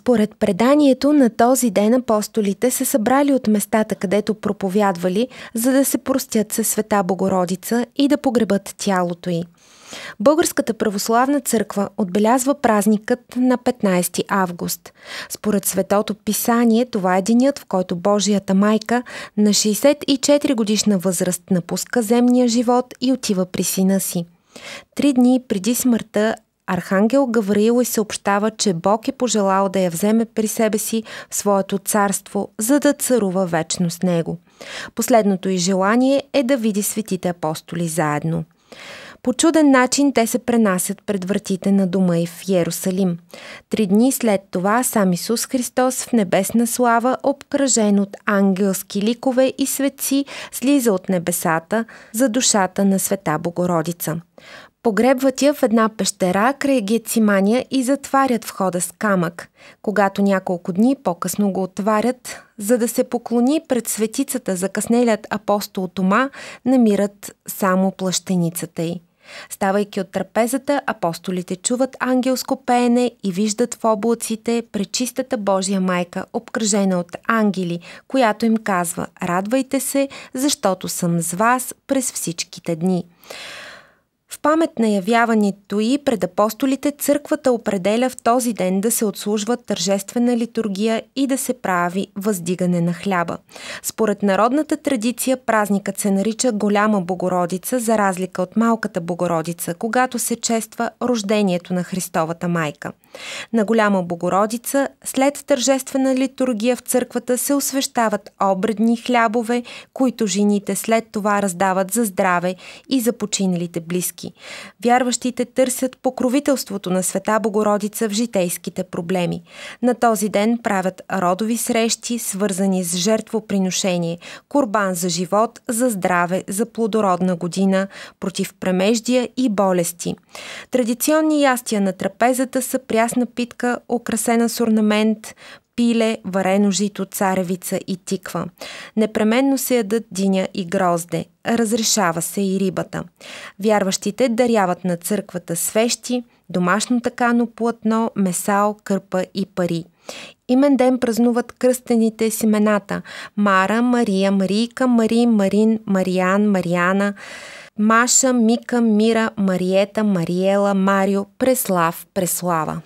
Според преданието на този ден апостолите се събрали от местата, където проповядвали, за да се простят със света Богородица и да погребат тялото й. Българската православна църква отбелязва празникът на 15 август. Според Светото писание, това е денят, в който Божията майка на 64 годишна възраст напуска земния живот и отива при сина си. Три дни преди смъртта Архангел Гавриил и съобщава, че Бог е пожелал да я вземе при себе си в своето царство, за да царува вечно с него. Последното и желание е да види светите апостоли заедно. По чуден начин те се пренасят пред вратите на дома и в Иерусалим. Три дни след това сам Исус Христос в небесна слава, обкръжен от ангелски ликове и светци, слиза от небесата за душата на света Богородица – Погребват я в една пещера край Гецимания и затварят входа с камък. Когато няколко дни по-късно го отварят, за да се поклони пред светицата за къснелят апостол Тома, намират само плащеницата й. Ставайки от трапезата, апостолите чуват ангелско пеене и виждат в облаците пречистата Божия майка, обкръжена от ангели, която им казва «Радвайте се, защото съм с вас през всичките дни». В памет на явяването и пред апостолите църквата определя в този ден да се отслужва тържествена литургия и да се прави въздигане на хляба. Според народната традиция празникът се нарича Голяма Богородица за разлика от Малката Богородица, когато се чества рождението на Христовата майка. На Голяма Богородица след тържествена литургия в църквата се освещават обредни хлябове, които жените след това раздават за здраве и за починалите близки майки. Вярващите търсят покровителството на Света Богородица в житейските проблеми. На този ден правят родови срещи, свързани с жертвоприношение, курбан за живот, за здраве, за плодородна година, против премеждия и болести. Традиционни ястия на трапезата са прясна питка, украсена с орнамент, пиле, варено жито, царевица и тиква. Непременно се ядат диня и грозде. Разрешава се и рибата. Вярващите даряват на църквата свещи, домашно такано платно, месал, кърпа и пари. Имен ден празнуват кръстените семената Мара, Мария, Марийка, Мари, Марин, Мариан, Мариана, Маша, Мика, Мира, Мариета, Мариела, Марио, Преслав, Преслава.